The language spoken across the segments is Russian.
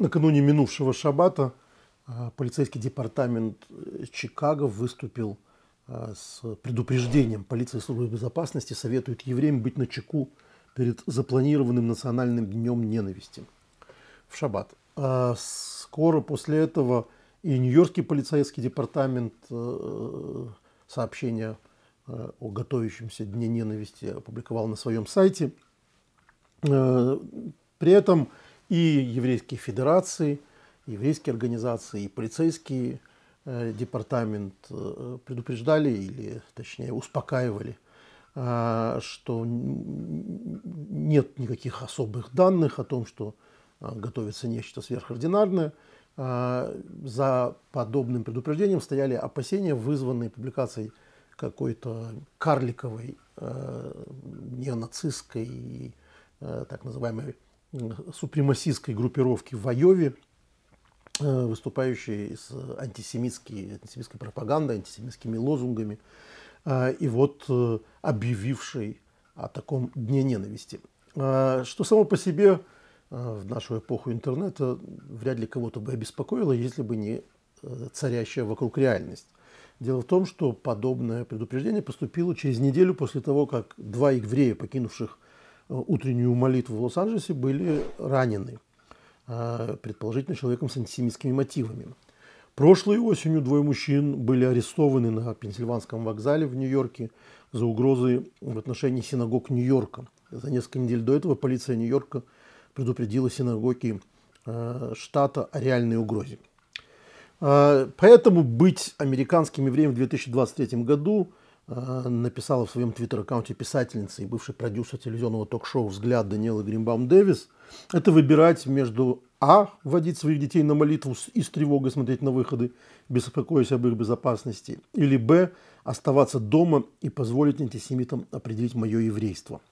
Накануне минувшего шабата э, полицейский департамент э, Чикаго выступил э, с предупреждением Полиция и службы безопасности, советует евреям быть на чеку перед запланированным национальным днем ненависти в шаббат. Скоро после этого и Нью-Йоркский полицейский департамент сообщение о готовящемся дне ненависти опубликовал на своем сайте. При этом и еврейские федерации, и еврейские организации, и полицейский э, департамент э, предупреждали или, точнее, успокаивали, э, что нет никаких особых данных о том, что а, готовится нечто сверхординарное. А, за подобным предупреждением стояли опасения, вызванные публикацией какой-то карликовой э, неонацистской э, так называемой Э, супремасистской группировки в Айове, э, выступающей с антисемитской, антисемитской пропагандой, антисемитскими лозунгами, э, и вот объявившей о таком дне ненависти. Что само по себе в нашу эпоху интернета вряд ли кого-то бы обеспокоило, если бы не царящая вокруг реальность. Дело в том, что подобное предупреждение поступило через неделю после того, как два еврея, покинувших утреннюю молитву в Лос-Анджелесе, были ранены, а, предположительно человеком с антисемитскими мотивами. Прошлой осенью двое мужчин были арестованы на Пенсильванском вокзале в Нью-Йорке за угрозы в отношении синагог Нью-Йорка. За несколько недель до этого полиция Нью-Йорка предупредила синагоги а, штата о реальной угрозе. А, поэтому быть американским евреем в 2023 году Э, написала в своем твиттер-аккаунте писательница и бывший продюсер телевизионного ток-шоу «Взгляд» Даниэла Гримбаум-Дэвис, это выбирать между А. вводить своих детей на молитву и с тревогой смотреть на выходы, беспокоясь об их безопасности, или Б. Оставаться дома и позволить антисемитам определить мое еврейство.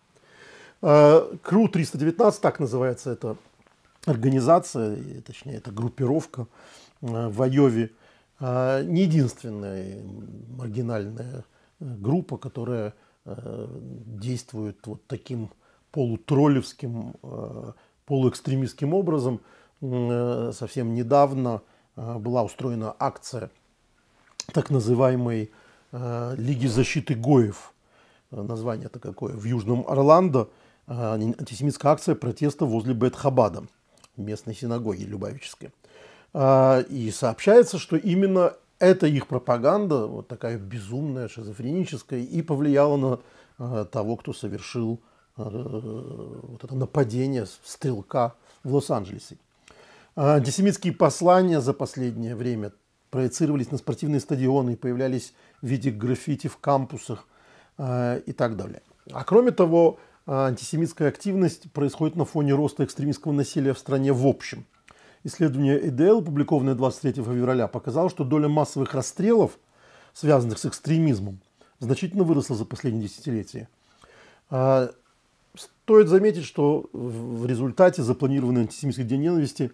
Э, КРУ-319, так называется эта организация, точнее, эта группировка э, в Айове, не единственная маргинальная группа, которая э, действует вот таким полутроллевским, э, полуэкстремистским образом. Э, совсем недавно была устроена акция так называемой Лиги защиты Гоев. Название-то какое? В Южном Орландо антисемитская акция протеста возле Бетхабада, местной синагоги Любавической. И сообщается, что именно эта их пропаганда, вот такая безумная, шизофреническая, и повлияла на э, того, кто совершил э, вот это нападение стрелка в Лос-Анджелесе. Антисемитские послания за последнее время проецировались на спортивные стадионы и появлялись в виде граффити в кампусах э, и так далее. А кроме того, э, антисемитская активность происходит на фоне роста экстремистского насилия в стране в общем – Исследование ЭДЛ, опубликованное 23 февраля, показало, что доля массовых расстрелов, связанных с экстремизмом, значительно выросла за последние десятилетия. А, стоит заметить, что в результате запланированной антисемитской день ненависти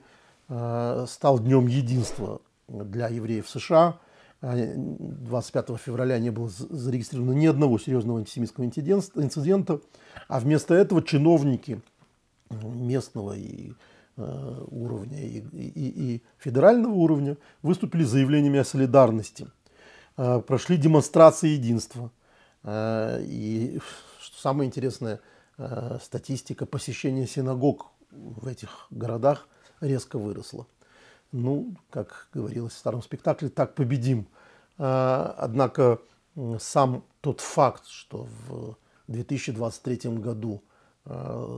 а, стал днем единства для евреев США. 25 а, февраля не было зарегистрировано ни одного серьезного антисемитского инцидента, а вместо этого чиновники местного и Э, уровня и, и, и федерального уровня выступили заявлениями о солидарности, э, прошли демонстрации единства. Э, и что самое интересное, статистика посещения синагог в этих городах резко выросла. Ну, как говорилось в старом спектакле, так победим. Однако сам тот факт, что в 2023 году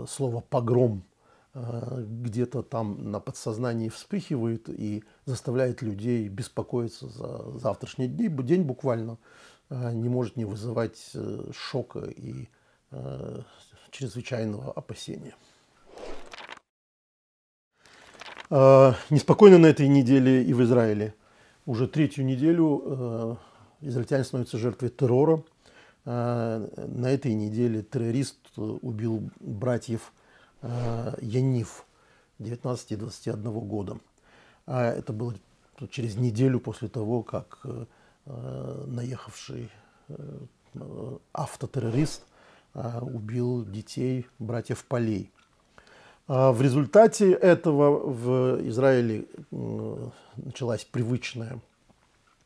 слово «погром» Э, где-то там на подсознании вспыхивает и заставляет людей беспокоиться за завтрашний день, день буквально э, не может не вызывать э, шока и чрезвычайного опасения. Неспокойно на этой неделе и в Израиле. Уже третью неделю израильтяне становятся жертвой террора. На этой неделе террорист убил братьев Э, Яниф 19-21 года. А это было через неделю после того, как э, наехавший э, автотеррорист убил детей братьев Полей. А в результате этого в Израиле началась привычная,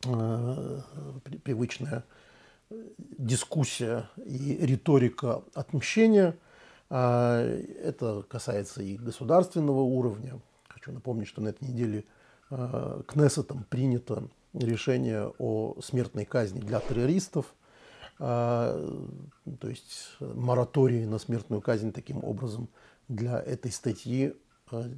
привычная дискуссия и риторика отмщения – а, это касается и государственного уровня. Хочу напомнить, что на этой неделе а, Кнессетом принято решение о смертной казни для террористов, а, то есть моратории на смертную казнь таким образом для этой статьи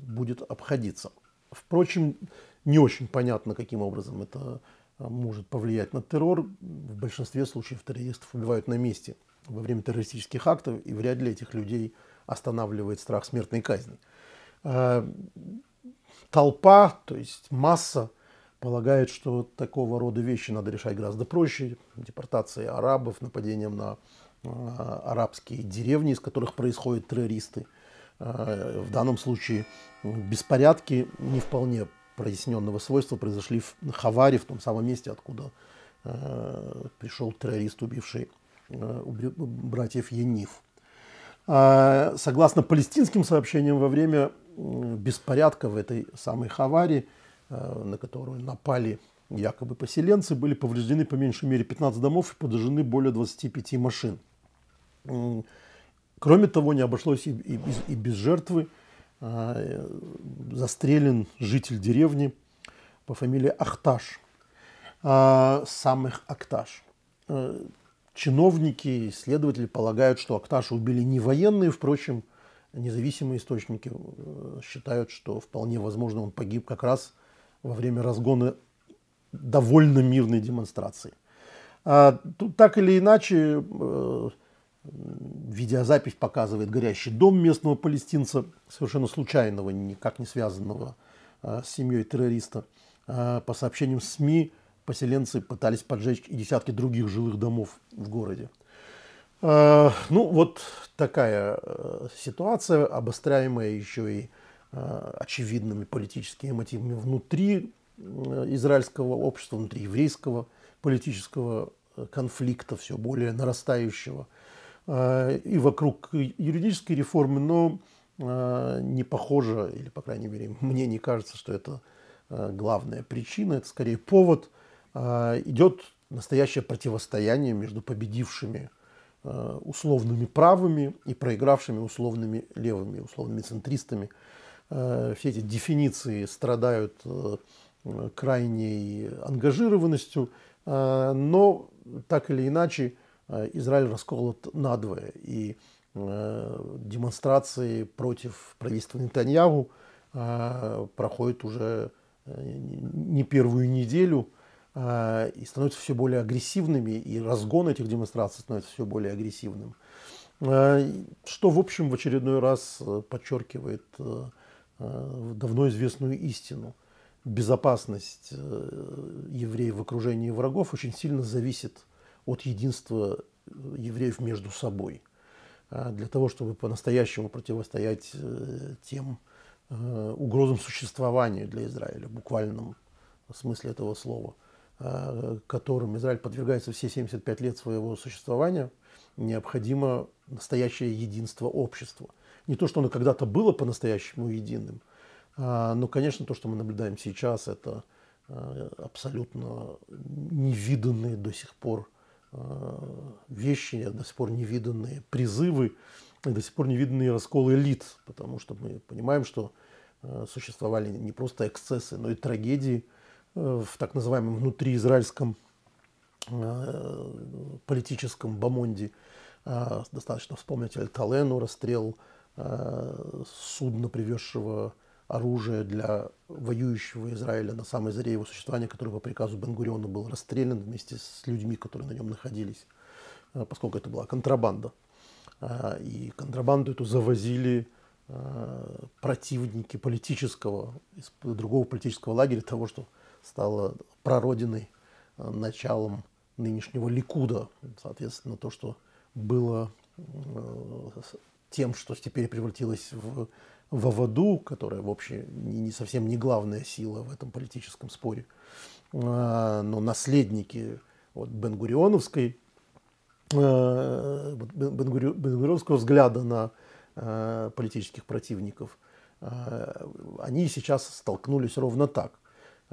будет обходиться. Впрочем, не очень понятно, каким образом это может повлиять на террор. В большинстве случаев террористов убивают на месте – во время террористических актов, и вряд ли этих людей останавливает страх смертной казни. А, толпа, то есть масса, полагает, что такого рода вещи надо решать гораздо проще. Депортации арабов, нападением на а, арабские деревни, из которых происходят террористы. А, в данном случае беспорядки не вполне проясненного свойства произошли в Хаваре, в том самом месте, откуда пришел террорист, убивший Э, братьев Яниф. А, согласно палестинским сообщениям, во время беспорядка в этой самой Хаваре, э, на которую напали якобы поселенцы, были повреждены по меньшей мере 15 домов и подожжены более 25 машин. Кроме того, не обошлось и, и, и без жертвы. А, э, застрелен житель деревни по фамилии Ахташ, а, самых Акташ чиновники и следователи полагают, что Акташа убили не военные, впрочем, независимые источники э, считают, что вполне возможно он погиб как раз во время разгона довольно мирной демонстрации. А, тут так или иначе э, видеозапись показывает горящий дом местного палестинца, совершенно случайного, никак не связанного э, с семьей террориста. Э, по сообщениям СМИ, поселенцы пытались поджечь и десятки других жилых домов в городе. А, ну, вот такая э, ситуация, обостряемая еще и э, очевидными политическими мотивами внутри э, израильского общества, внутри еврейского политического конфликта, все более нарастающего, а, и вокруг юридической реформы, но не похоже, или, по крайней мере, мне не кажется, что это главная причина, это скорее повод – а, идет настоящее противостояние между победившими э, условными правыми и проигравшими условными левыми, условными центристами. Э, все эти дефиниции страдают э, крайней ангажированностью, но так или иначе Израиль расколот надвое, и демонстрации против правительства Нетаньягу проходят уже не первую неделю – Э, и становятся все более агрессивными, и разгон этих демонстраций становится все более агрессивным. Э, что, в общем, в очередной раз э, подчеркивает давно известную истину. Безопасность евреев в окружении врагов очень сильно зависит от единства евреев между собой. Для того, чтобы по-настоящему противостоять тем угрозам существования для Израиля, в буквальном смысле этого слова – Э, которым Израиль подвергается все 75 лет своего существования, необходимо настоящее единство общества. Не то, что оно когда-то было по-настоящему единым, а, но, конечно, то, что мы наблюдаем сейчас, это э, абсолютно невиданные до сих пор э, вещи, до сих пор невиданные призывы, до сих пор невиданные расколы элит, потому что мы понимаем, что существовали не просто эксцессы, но и трагедии – Э, в так называемом внутриизраильском э, политическом бомонде. А, достаточно вспомнить Аль-Талену, расстрел э, судна, привезшего оружие для воюющего Израиля на самой заре его существования, который по приказу Бенгуриона был расстрелян вместе с людьми, которые на нем находились, поскольку это была контрабанда. И контрабанду эту завозили противники политического, другого политического лагеря того, что стало прародиной, э, началом нынешнего Ликуда. Соответственно, то, что было э, тем, что теперь превратилось в Ваваду, которая, в общем, не совсем не главная сила в этом политическом споре, а, но наследники вот, Бенгурионовской, э, Бенгурионовского взгляда на политических противников, они сейчас столкнулись ровно так.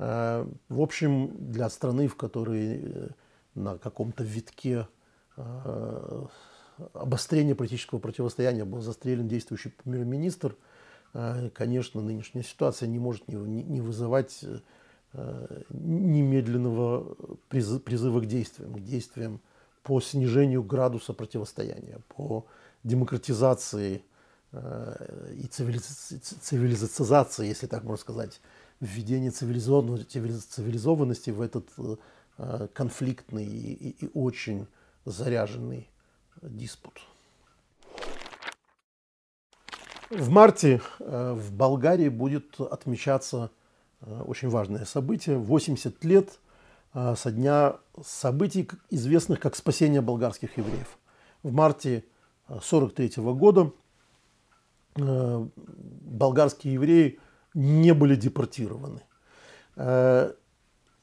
Э, в общем, для страны, в которой э, на каком-то витке э, обострения политического противостояния был застрелен действующий премьер-министр, конечно, нынешняя ситуация не может не вызывать немедленного призыва к действиям, к действиям по снижению градуса противостояния, по демократизации и цивилизации, если так можно сказать, введение цивилизованности в этот э, конфликтный и, и очень заряженный диспут. В марте э, в Болгарии будет отмечаться э, очень важное событие. 80 лет со дня событий, известных как спасение болгарских евреев. В марте 1943 года болгарские евреи – не были депортированы. Э,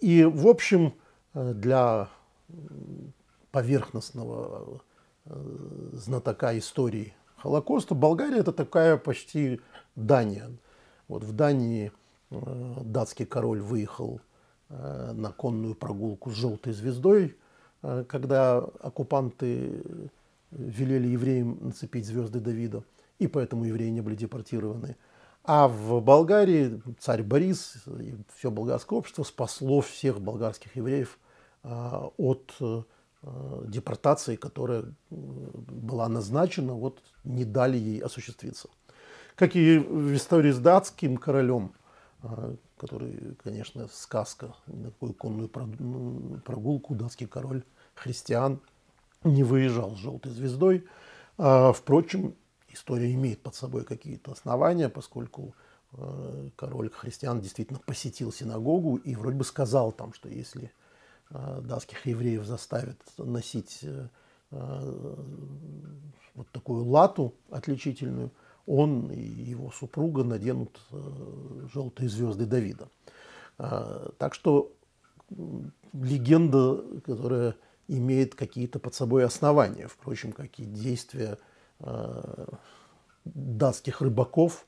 и, в общем, э, для поверхностного э, знатока истории Холокоста Болгария – это такая почти Дания. Вот в Дании датский король выехал на конную прогулку с желтой звездой, когда оккупанты велели евреям нацепить звезды Давида, и поэтому евреи не были депортированы – а в Болгарии царь Борис и все болгарское общество спасло всех болгарских евреев а, от э, депортации, которая э, была назначена, вот не дали ей осуществиться. Как и в истории с датским королем, а, который, конечно, сказка, на такую конную прогулку датский король христиан не выезжал с желтой звездой. А, впрочем, история имеет под собой какие-то основания, поскольку э, король христиан действительно посетил синагогу и вроде бы сказал там, что если э, датских евреев заставят носить э, вот такую лату отличительную, он и его супруга наденут желтые звезды Давида. Так что легенда, которая имеет какие-то под собой основания, впрочем, какие действия Э, датских рыбаков,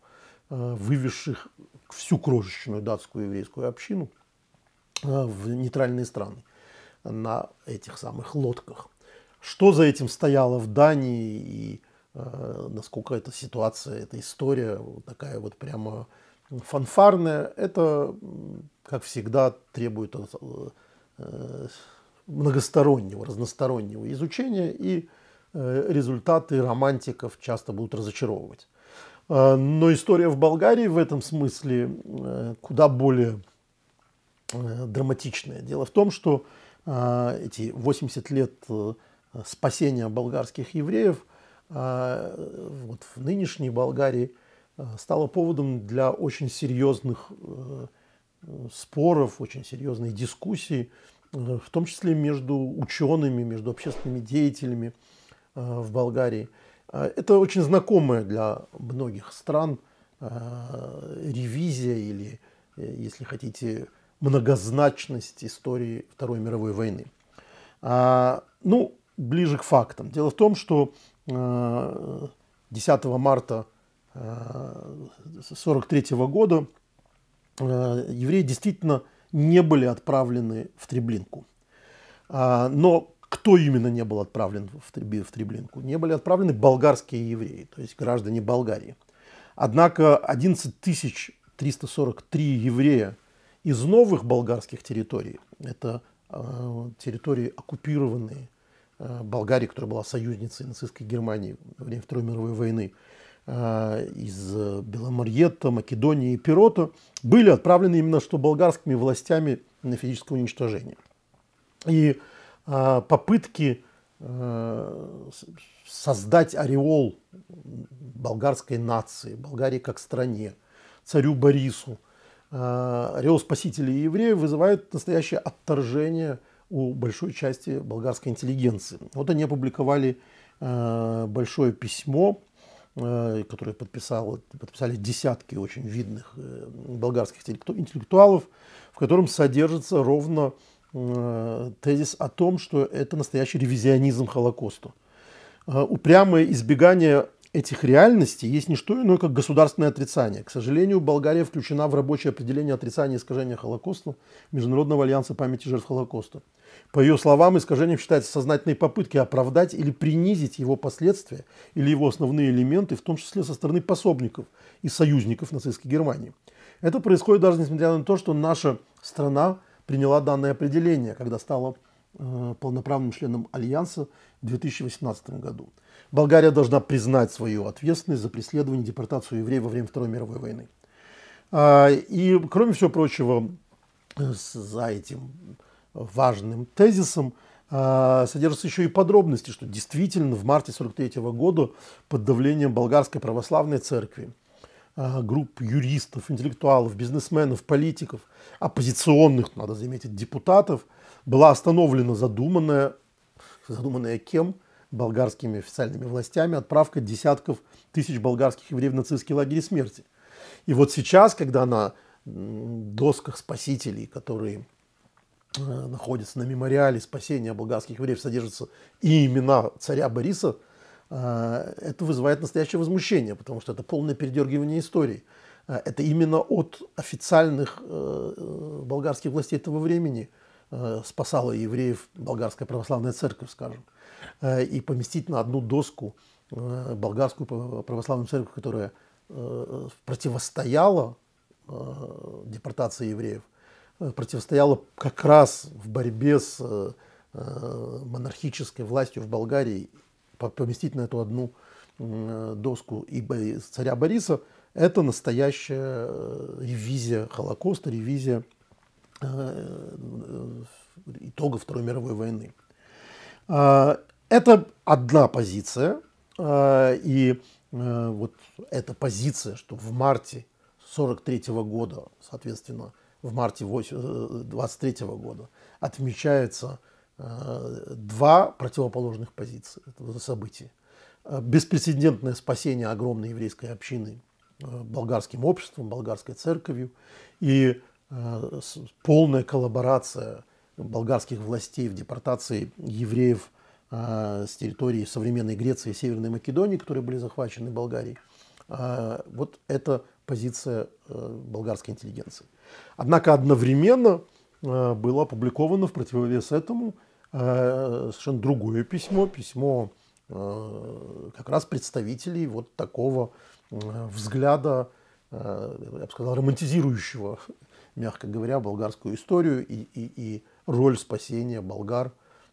э, вывезших всю крошечную датскую еврейскую общину э, в нейтральные страны на этих самых лодках. Что за этим стояло в Дании и насколько эта ситуация, эта история вот такая вот прямо фанфарная, это, как всегда, требует многостороннего, разностороннего изучения и Э, результаты романтиков часто будут разочаровывать. Э, но история в Болгарии в этом смысле э, куда более драматичная. Дело в том, что эти 80 лет спасения болгарских евреев вот в нынешней Болгарии стало поводом для очень серьезных споров, очень серьезной дискуссии, в том числе между учеными, между общественными деятелями, Э, в Болгарии. Э, это очень знакомая для многих стран э, ревизия или, если хотите, многозначность истории Второй мировой войны. А, ну, ближе к фактам. Дело в том, что 10 марта 1943 года евреи действительно не были отправлены в Треблинку. А, но кто именно не был отправлен в, Треб... в Треблинку? Не были отправлены болгарские евреи, то есть граждане Болгарии. Однако 11 343 еврея из новых болгарских территорий, это э, территории оккупированные э, Болгарии, которая была союзницей нацистской Германии во время Второй мировой войны, э, из Беломарьетта, Македонии и Пирота, были отправлены именно что болгарскими властями на физическое уничтожение. И э, Э, попытки э, создать ореол болгарской нации, Болгарии как стране, царю Борису. Э, ореол спасителей евреев вызывает настоящее отторжение у большой части болгарской интеллигенции. Вот они опубликовали большое письмо, которое подписало подписали десятки очень видных болгарских интеллектуалов, в котором содержится ровно Э, тезис о том, что это настоящий ревизионизм Холокосту. Э, упрямое избегание этих реальностей есть не что иное, как государственное отрицание. К сожалению, Болгария включена в рабочее определение отрицания искажения Холокоста Международного альянса памяти жертв Холокоста. По ее словам, искажением считается сознательные попытки оправдать или принизить его последствия или его основные элементы, в том числе со стороны пособников и союзников нацистской Германии. Это происходит даже несмотря на то, что наша страна приняла данное определение, когда стала э, полноправным членом Альянса в 2018 году. Болгария должна признать свою ответственность за преследование и депортацию евреев во время Второй мировой войны. А, и, кроме всего прочего, э, за этим важным тезисом а, содержатся еще и подробности, что действительно в марте 1943 года под давлением болгарской православной церкви а, групп юристов, интеллектуалов, бизнесменов, политиков, оппозиционных, надо заметить, депутатов, была остановлена задуманная, задуманная кем? болгарскими официальными властями отправка десятков тысяч болгарских евреев в нацистский лагерь смерти. И вот сейчас, когда на досках спасителей, которые э, находятся на мемориале спасения болгарских евреев, содержатся и имена царя Бориса – Э, это вызывает настоящее возмущение, потому что это полное передергивание истории. Э, это именно от официальных э, болгарских властей того времени спасала евреев болгарская православная церковь, скажем. И поместить на одну доску болгарскую православную церковь, которая противостояла депортации евреев, противостояла как раз в борьбе с монархической властью в Болгарии поместить на эту одну э, доску и царя Бориса, это настоящая э, ревизия Холокоста, ревизия э, итогов Второй мировой войны. А, это одна позиция, а, и вот эта позиция, что в марте 43 года, соответственно, в марте 23 года отмечается два противоположных позиции этого события. Э, беспрецедентное спасение огромной еврейской общины э, болгарским обществом, болгарской церковью и э, полная коллаборация болгарских властей в депортации евреев с территории современной Греции и Северной Македонии, которые были захвачены Болгарией. Вот это позиция болгарской интеллигенции. Однако одновременно было опубликовано в противовес этому – Э, совершенно другое письмо, письмо э, как раз представителей вот такого э, взгляда, я бы сказал, романтизирующего, мягко говоря, болгарскую историю и, и, и роль спасения болгар,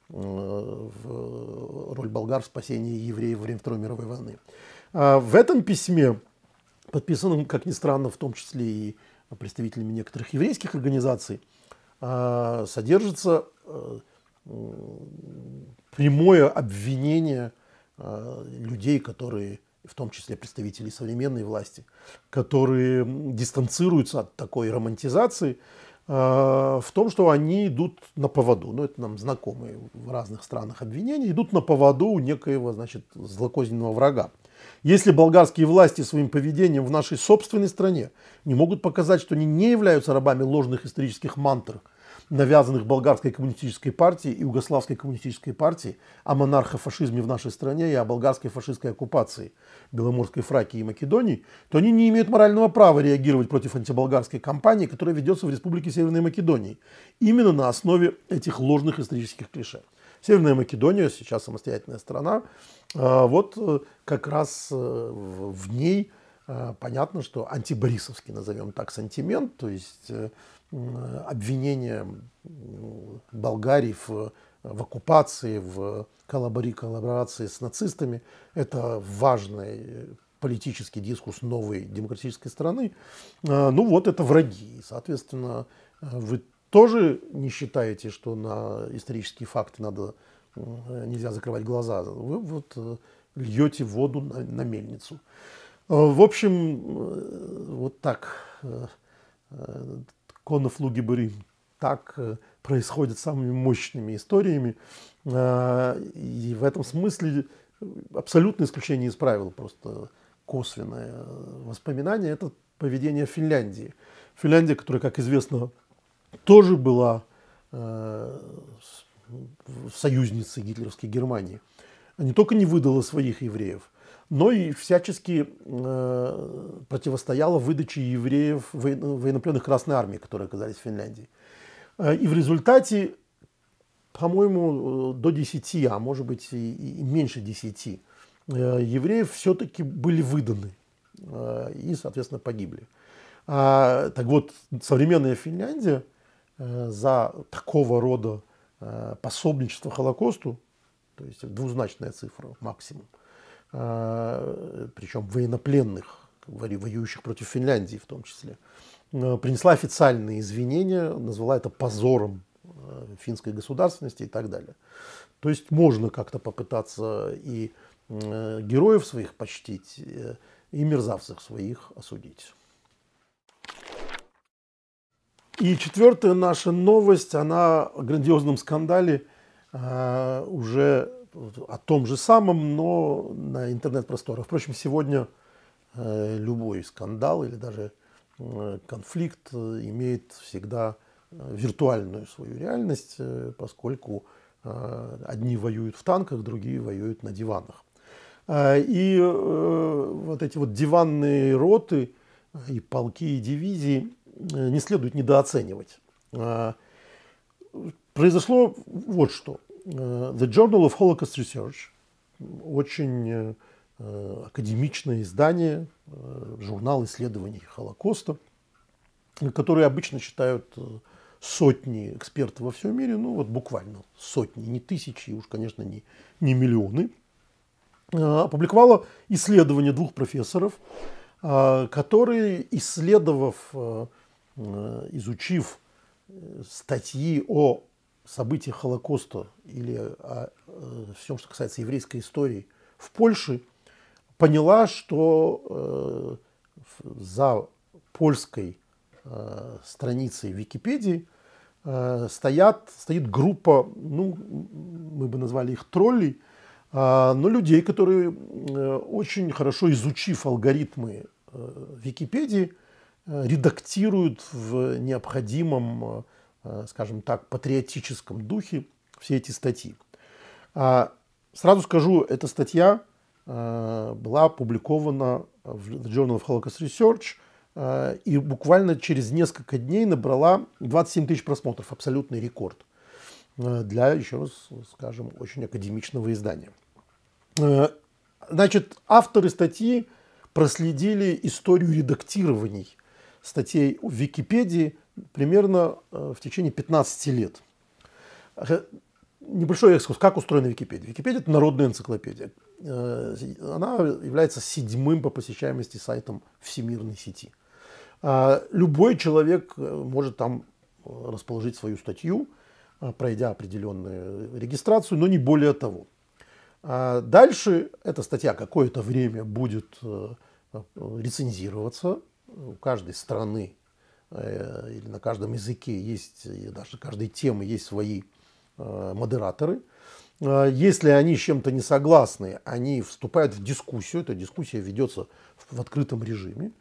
в роль болгар в спасении евреев во время Второй мировой войны. А в этом письме, подписанном, как ни странно, в том числе и представителями некоторых еврейских организаций, содержится Э, прямое обвинение э, людей, которые, в том числе представителей современной власти, которые дистанцируются от такой романтизации, э, в том, что они идут на поводу, ну это нам знакомые в разных странах обвинения, идут на поводу у некоего, значит, злокозненного врага. Если болгарские власти своим поведением в нашей собственной стране не могут показать, что они не являются рабами ложных исторических мантр – навязанных болгарской коммунистической партией и югославской коммунистической партией о монархофашизме в нашей стране и о болгарской фашистской оккупации Беломорской Фракии и Македонии, то они не имеют морального права реагировать против антиболгарской кампании, которая ведется в Республике Северной Македонии, именно на основе этих ложных исторических клише. Северная Македония, сейчас самостоятельная страна, а, вот э, как раз э, в ней э, понятно, что антиборисовский, назовем так, сантимент, то есть обвинения ну, Болгарии в, в оккупации, в коллабори, коллаборации с нацистами. Это важный э, политический дискурс новой демократической страны. А, ну вот это враги. Соответственно, э, вы тоже не считаете, что на исторические факты надо, э, нельзя закрывать глаза. Вы вот льете воду на, на мельницу. В общем, вот так коннофлуги Берим. Так э, происходит самыми мощными историями. Э, и в этом смысле э, абсолютное исключение из правил, просто косвенное воспоминание – это поведение Финляндии. Финляндия, которая, как известно, тоже была союзницей гитлеровской Германии. Она не только не выдала своих евреев, но и всячески э, противостояла выдаче евреев военнопленных Красной Армии, которые оказались в Финляндии. Э, и в результате, по-моему, э, до 10, а может быть и, и меньше 10 э, евреев все-таки были выданы э, и, соответственно, погибли. А, так вот, современная Финляндия э, за такого рода э, пособничество Холокосту, то есть двузначная цифра максимум – Э, причем военнопленных, воюющих против Финляндии в том числе, э, принесла официальные извинения, назвала это позором э, финской государственности и так далее. То есть можно как-то попытаться и героев своих почтить, и мерзавцев своих осудить. И четвертая наша новость, она о грандиозном скандале уже о том же самом, но на интернет-просторах. Впрочем, сегодня э, любой скандал или даже э, конфликт э, имеет всегда виртуальную свою реальность, поскольку одни воюют в танках, другие воюют на диванах. И вот эти вот диванные роты и полки, и дивизии не следует недооценивать. Произошло вот что. Э, The Journal of Holocaust Research, очень э, академичное издание, э, журнал исследований Холокоста, которые обычно читают сотни экспертов во всем мире, ну вот буквально сотни, не тысячи, уж, конечно, не, не миллионы, опубликовало исследование двух профессоров, которые, исследовав, изучив статьи о события Холокоста или о а, э, всем, что касается еврейской истории в Польше, поняла, что э, за польской э, страницей Википедии стоят, стоит группа, ну, мы бы назвали их троллей, а, но ну, людей, которые очень хорошо изучив алгоритмы Википедии, редактируют в необходимом Э, скажем так, патриотическом духе все эти статьи. А, сразу скажу, эта статья э, была опубликована в Journal of Holocaust Research э, и буквально через несколько дней набрала 27 тысяч просмотров, абсолютный рекорд для, еще раз скажем, очень академичного издания. Значит, авторы статьи проследили историю редактирований статей в Википедии – примерно э, в течение 15 лет. Небольшой экскурс, как устроена Википедия. Википедия – это народная энциклопедия. Э, она является седьмым по посещаемости сайтом всемирной сети. А, любой человек э, может там расположить свою статью, пройдя определенную регистрацию, но не более того. А, дальше эта статья какое-то время будет рецензироваться у каждой страны Э, или на каждом языке есть, и даже каждой темы есть свои э, модераторы. Э, если они с чем-то не согласны, они вступают в дискуссию, эта дискуссия ведется в открытом режиме.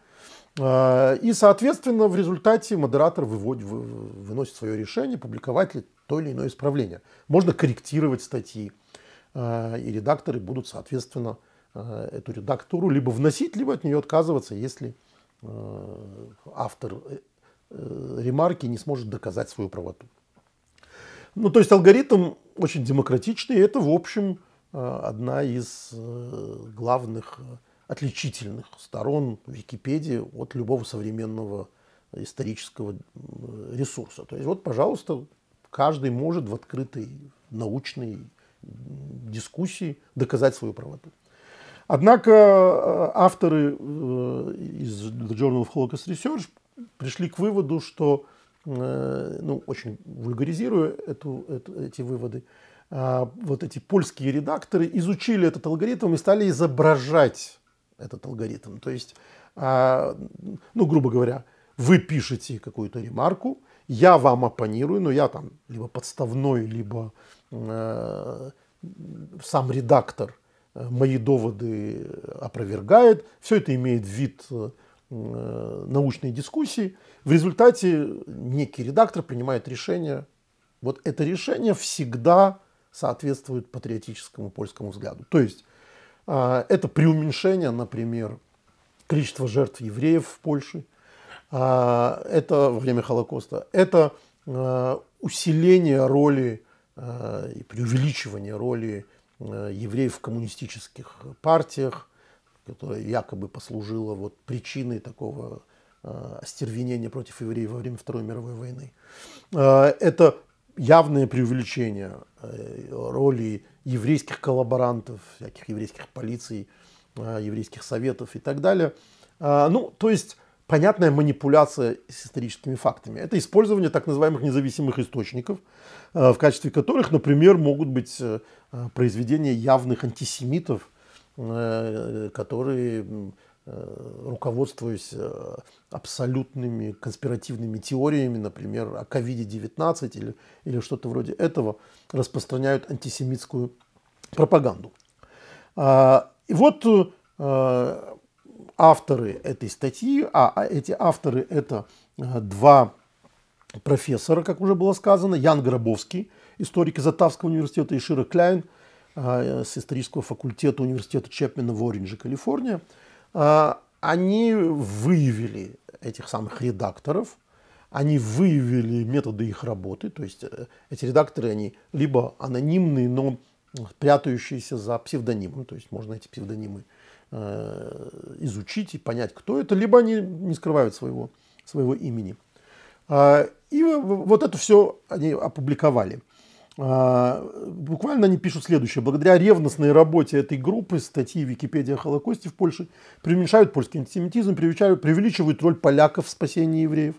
И, соответственно, в результате модератор выводит, выносит свое решение, публиковать ли то или иное исправление. Можно корректировать статьи, и редакторы будут, соответственно, эту редактуру либо вносить, либо от нее отказываться, если автор э, ремарки не сможет доказать свою правоту. Ну, то есть алгоритм очень демократичный, и это, в общем, э, одна из э, главных э, отличительных сторон Википедии от любого современного исторического ресурса. То есть вот, пожалуйста, каждый может в открытой научной дискуссии доказать свою правоту. Однако авторы из The Journal of Holocaust Research пришли к выводу, что, э, ну, очень вульгаризируя эту, эту, эти выводы, а, вот эти польские редакторы изучили этот алгоритм и стали изображать этот алгоритм. То есть, а, ну, грубо говоря, вы пишете какую-то ремарку, я вам оппонирую, но я там либо подставной, либо э, сам редактор э, мои доводы опровергает. Все это имеет вид э, Э, научные дискуссии. В результате некий редактор принимает решение. Вот это решение всегда соответствует патриотическому польскому взгляду. То есть а, это преуменьшение, например, количества жертв евреев в Польше, а, это во время Холокоста, это а, усиление роли и преувеличивание роли э, евреев в коммунистических партиях – которая якобы послужила вот причиной такого э, остервенения против евреев во время Второй мировой войны. Э, это явное преувеличение э, роли еврейских коллаборантов, всяких еврейских полиций, еврейских советов и так далее. Ну, то есть понятная манипуляция с историческими фактами. Это использование так называемых независимых источников, в качестве которых, например, могут быть произведения явных антисемитов, Э, которые, э, руководствуясь э, абсолютными конспиративными теориями, например, о COVID-19 или, или что-то вроде этого, распространяют антисемитскую пропаганду. А, и вот авторы этой статьи, а, а эти авторы это два профессора, как уже было сказано, Ян Гробовский, историк из Атавского университета, и Шира Кляйн – а, с исторического факультета университета Чепмена в Ориндже, Калифорния, а, они выявили этих самых редакторов, они выявили методы их работы, то есть э, эти редакторы, они либо анонимные, но прятающиеся за псевдонимом, то есть можно эти псевдонимы э, изучить и понять, кто это, либо они не скрывают своего, своего имени. А, и вот это все они опубликовали – а, буквально они пишут следующее. Благодаря ревностной работе этой группы статьи «Википедия о Холокосте» в Польше преуменьшают польский антисемитизм, преувеличивают роль поляков в спасении евреев,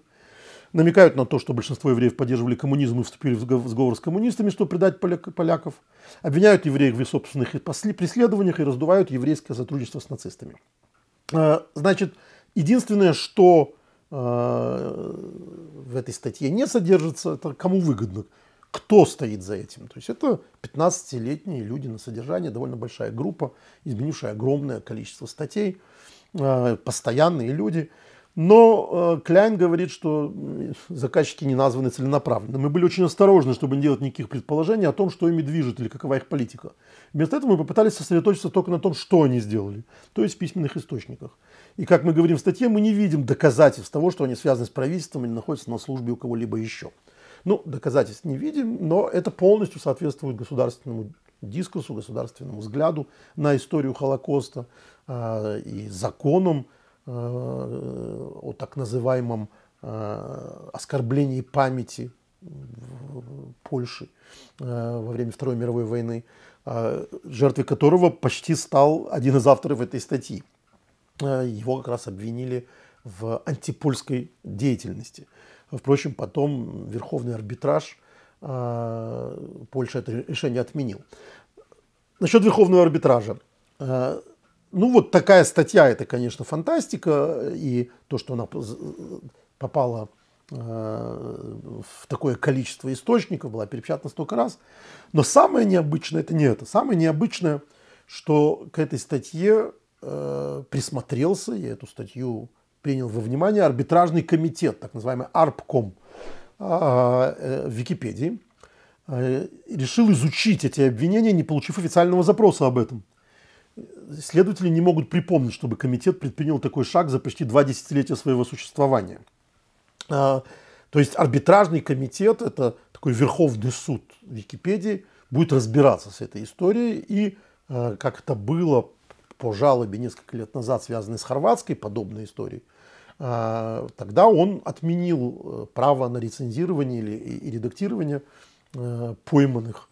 намекают на то, что большинство евреев поддерживали коммунизм и вступили в сговор с коммунистами, чтобы предать поляк поляков, обвиняют евреев в собственных преследованиях и раздувают еврейское сотрудничество с нацистами. А, значит, единственное, что а, в этой статье не содержится, это кому выгодно – кто стоит за этим. То есть это 15-летние люди на содержании, довольно большая группа, изменившая огромное количество статей, а, постоянные люди. Но а, Кляйн говорит, что заказчики не названы целенаправленно. Мы были очень осторожны, чтобы не делать никаких предположений о том, что ими движет или какова их политика. Вместо этого мы попытались сосредоточиться только на том, что они сделали, то есть в письменных источниках. И как мы говорим в статье, мы не видим доказательств того, что они связаны с правительством или находятся на службе у кого-либо еще. Ну, доказательств не видим, но это полностью соответствует государственному дискурсу, государственному взгляду на историю Холокоста э, и законам э, о так называемом э, оскорблении памяти Польши во время Второй мировой войны, жертвой которого почти стал один из авторов этой статьи. Его как раз обвинили в антипольской деятельности. Впрочем, потом Верховный арбитраж а, Польша это решение отменил. Насчет Верховного арбитража. А, ну вот такая статья, это, конечно, фантастика, и то, что она попала а, в такое количество источников, была перепечатана столько раз. Но самое необычное это не это. Самое необычное, что к этой статье присмотрелся, я эту статью принял во внимание арбитражный комитет, так называемый АРПКОМ в а, а, э, Википедии, э, решил изучить эти обвинения, не получив официального запроса об этом. Следователи не могут припомнить, чтобы комитет предпринял такой шаг за почти два десятилетия своего существования. А, то есть арбитражный комитет, это такой верховный суд Википедии, будет разбираться с этой историей и э, как это было по жалобе несколько лет назад, связанной с хорватской подобной историей, а, тогда он отменил э, право на рецензирование или и редактирование э, пойманных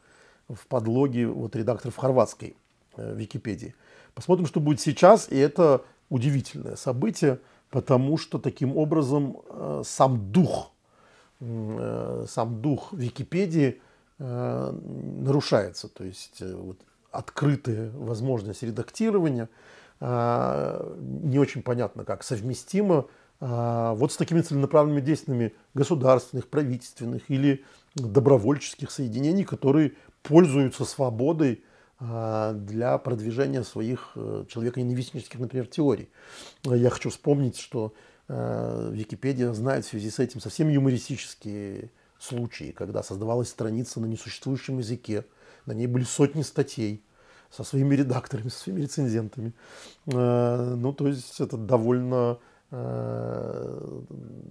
в подлоге вот редакторов хорватской э, Википедии. Посмотрим, что будет сейчас, и это удивительное событие, потому что таким образом сам дух, сам дух Википедии нарушается, то есть вот, открытая возможность редактирования – Э, не очень понятно как, совместимо э, вот с такими целенаправленными действиями государственных, правительственных или добровольческих соединений, которые пользуются свободой э, для продвижения своих человеконенавистнических, например, теорий. Я хочу вспомнить, что Википедия знает в связи с этим совсем юмористические случаи, когда создавалась страница на несуществующем языке, на ней были сотни статей – со своими редакторами, со своими рецензентами. Э, ну, то есть это довольно э,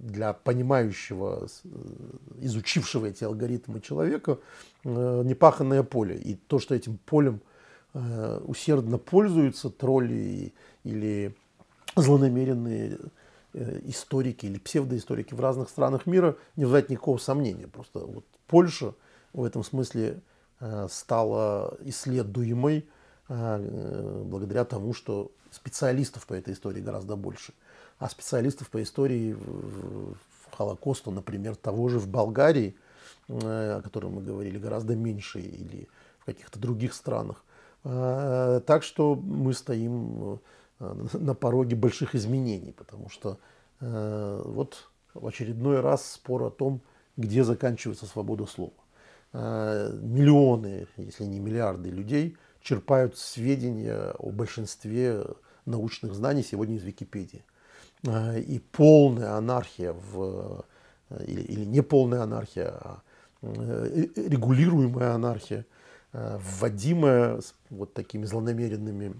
для понимающего, э, изучившего эти алгоритмы человека, непаханное поле. И то, что этим полем усердно пользуются тролли или злонамеренные историки или псевдоисторики в разных странах мира, не вызывает никакого сомнения. Просто вот Польша в этом смысле Э, стала исследуемой э, э, благодаря тому, что специалистов по этой истории гораздо больше. А специалистов по истории Холокоста, например, того же в Болгарии, о котором мы говорили, гораздо меньше или в каких-то других странах. Так что мы стоим на пороге больших изменений, потому что вот в очередной раз спор о том, где заканчивается свобода слова. Э, миллионы, если не миллиарды людей черпают сведения о большинстве научных знаний сегодня из Википедии. Э, и полная анархия в, э, или, или не полная анархия, а регулируемая анархия, вводимая вот такими злонамеренными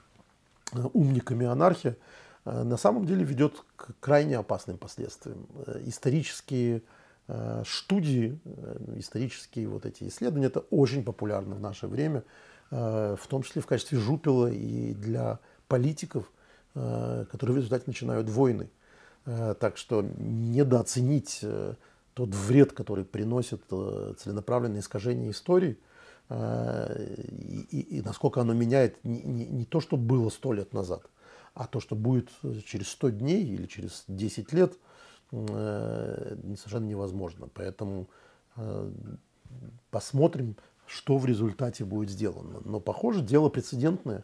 умниками анархия, на самом деле ведет к крайне опасным последствиям. Исторические Э, студии, э, исторические вот эти исследования, это очень популярно в наше время, э, в том числе в качестве жупела и для политиков, которые в результате начинают войны. Так что недооценить тот вред, который приносит целенаправленное искажение истории, и, и, и насколько оно меняет не, не, не то, что было сто лет назад, а то, что будет через сто дней или через десять лет, Э, совершенно невозможно. Поэтому э, посмотрим, что в результате будет сделано. Но, похоже, дело прецедентное,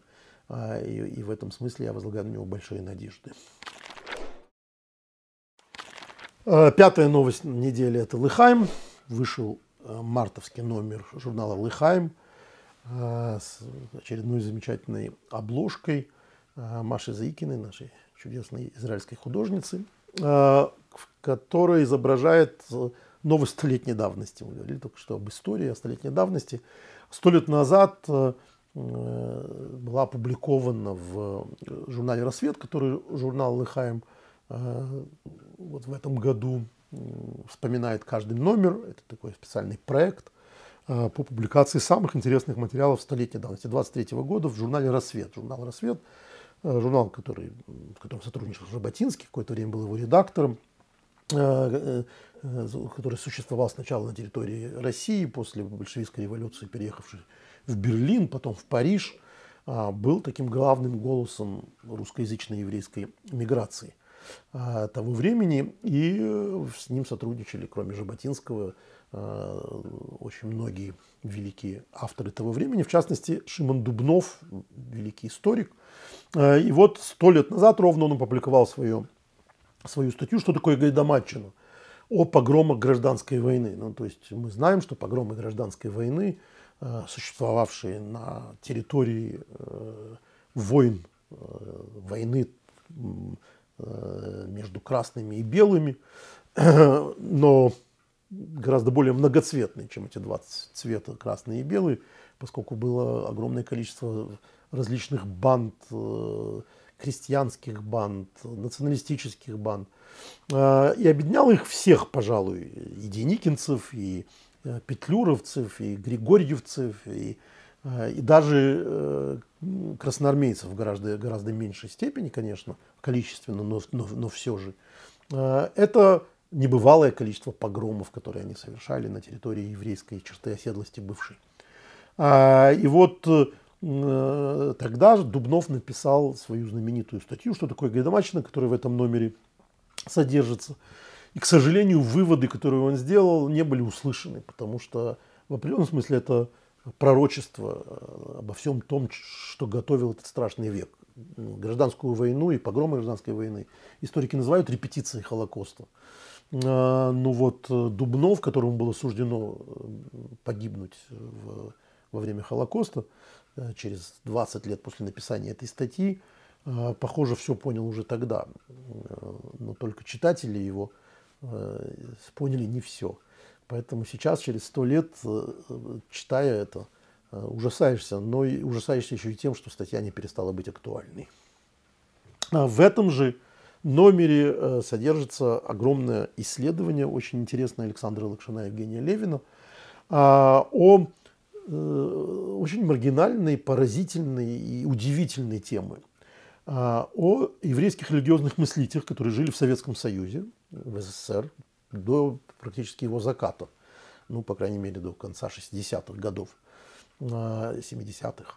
а, и, и в этом смысле я возлагаю на него большие надежды. Э, пятая новость недели – это «Лыхайм». Вышел мартовский номер журнала «Лыхайм» с очередной замечательной обложкой Маши Заикиной, нашей чудесной израильской художницы – Э, которая изображает э, новость столетней давности. Мы говорили только что об истории, о столетней давности. Сто лет назад э, была опубликована в журнале «Рассвет», который журнал «Лыхаем» вот в этом году вспоминает каждый номер. Это такой специальный проект по публикации самых интересных материалов столетней давности. 23 года в журнале «Рассвет». Журнал «Рассвет» Э, журнал, который, в котором сотрудничал Жаботинский, какое-то время был его редактором, э, э, который существовал сначала на территории России, после большевистской революции переехавший в Берлин, потом в Париж, а, был таким главным голосом русскоязычной еврейской миграции – а, того времени, и э, с ним сотрудничали, кроме Жаботинского, а, очень многие великие авторы того времени, в частности Шимон Дубнов, великий историк. А, и вот сто лет назад ровно он опубликовал свою, свою статью «Что такое гайдамачина?» о погромах гражданской войны. Ну, то есть мы знаем, что погромы гражданской войны, существовавшие на территории э, войн, э, войны Э, между красными и белыми, но гораздо более многоцветный, чем эти два цвета, красный и белый, поскольку было огромное количество различных банд, э, крестьянских банд, националистических банд. Э, и объединял их всех, пожалуй, и деникинцев, и петлюровцев, и григорьевцев, и, и даже красноармейцев в гораздо, гораздо меньшей степени, конечно – количественно, но, но, но все же. А, это небывалое количество погромов, которые они совершали на территории еврейской черты оседлости бывшей. А, и вот э, тогда же Дубнов написал свою знаменитую статью, что такое гайдамачина, которая в этом номере содержится. И, к сожалению, выводы, которые он сделал, не были услышаны, потому что в определенном ну, смысле это пророчество э, обо всем том, что готовил этот страшный век гражданскую войну и погромы гражданской войны историки называют репетицией Холокоста. А, ну вот э, Дубнов, которому было суждено э, погибнуть в, во время Холокоста, э, через 20 лет после написания этой статьи, похоже, все понял уже тогда. Но только читатели его поняли не все. Поэтому сейчас, через сто лет, читая это, Э, ужасаешься, но и ужасаешься еще и тем, что статья не перестала быть актуальной. А в этом же номере э, содержится огромное исследование, очень интересное Александра Лакшина и Евгения Левина, а, о э, очень маргинальной, поразительной и удивительной темы. А, о еврейских религиозных мыслителях, которые жили в Советском Союзе, в СССР, до практически его заката. Ну, по крайней мере, до конца 60-х годов. 70-х,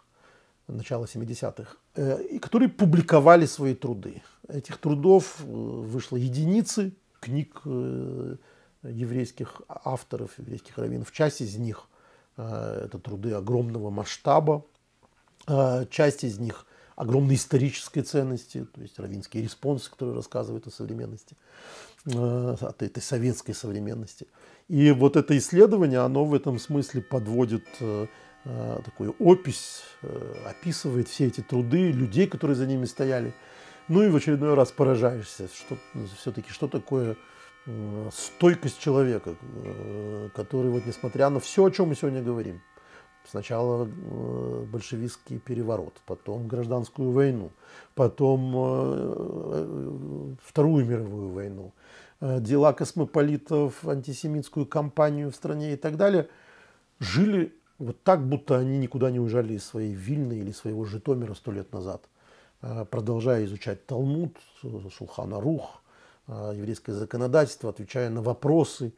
начала 70-х, и которые публиковали свои труды. Этих трудов э, вышло единицы книг э, еврейских авторов, еврейских раввинов. Часть из них э, это труды огромного масштаба, часть из них огромной исторической ценности, то есть равинские респонсы, которые рассказывают о современности, о этой советской современности. И вот это исследование, оно в этом смысле подводит Э, такую опись, э, описывает все эти труды, людей, которые за ними стояли. Ну и в очередной раз поражаешься, что все-таки что такое э, стойкость человека, который вот несмотря на все, о чем мы сегодня говорим, сначала большевистский переворот, потом гражданскую войну, потом Вторую мировую войну, дела космополитов, антисемитскую кампанию в стране и так далее, жили вот так, будто они никуда не уезжали из своей Вильны или своего Житомира сто лет назад, э, продолжая изучать Талмуд, Шулхана э, Рух, э, еврейское законодательство, отвечая на вопросы,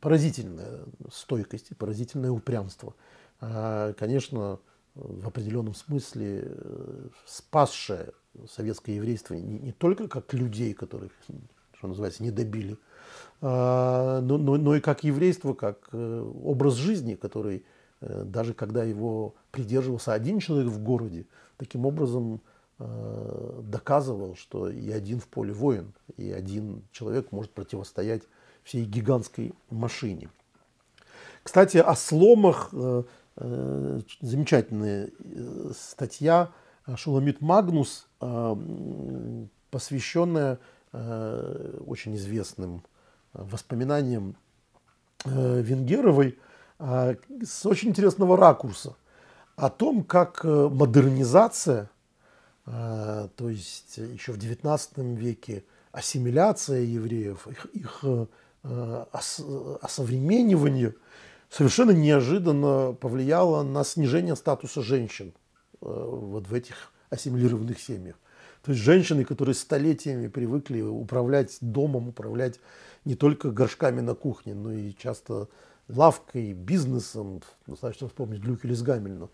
поразительная стойкость и поразительное упрямство. Конечно, в определенном смысле спасшее советское еврейство не, не только как людей, которых что называется, не добили, а, но, но, но и как еврейство, как э, образ жизни, который э, даже когда его придерживался один человек в городе, таким образом э, доказывал, что и один в поле воин, и один человек может противостоять всей гигантской машине. Кстати, о сломах замечательная статья Шуламит Магнус, посвященная Э, очень известным э, воспоминанием э, Венгеровой с очень интересного ракурса о том, как модернизация, то есть еще в XIX веке ассимиляция евреев, их, их осовременивание совершенно неожиданно повлияло на снижение статуса женщин вот в этих ассимилированных семьях. То есть женщины, которые столетиями привыкли управлять домом, управлять не только горшками на кухне, но и часто лавкой, бизнесом. Достаточно вспомнить Глюкелес Гамельну,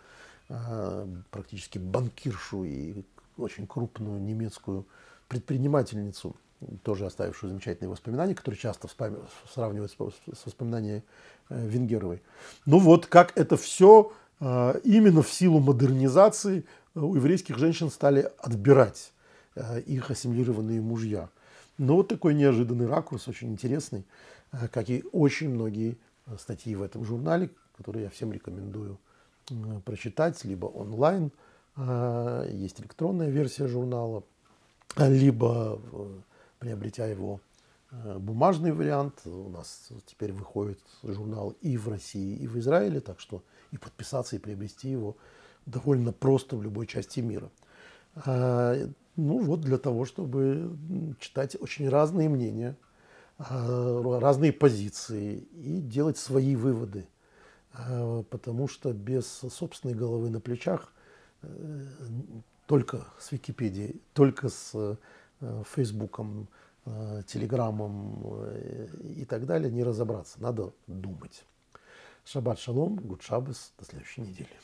а, практически банкиршу и очень крупную немецкую предпринимательницу, тоже оставившую замечательные воспоминания, которые часто сравнивают с воспоминаниями э, Венгеровой. Ну вот, как это все а, именно в силу модернизации э, у еврейских женщин стали отбирать Э, их ассимилированные мужья. Но вот такой неожиданный ракурс, очень интересный, э, как и очень многие э, статьи в этом журнале, которые я всем рекомендую прочитать, либо онлайн, есть электронная версия журнала, либо приобретя его бумажный вариант. У нас теперь выходит журнал и в России, и в Израиле, так что и подписаться, и приобрести его довольно просто в любой части мира. Ну вот для того, чтобы читать очень разные мнения, а, разные позиции и делать свои выводы. А, потому что без собственной головы на плечах, э, только с Википедией, только с э, Фейсбуком, э, Телеграмом и так далее не разобраться. Надо думать. Шаббат шалом, гуд шаббас, до следующей недели.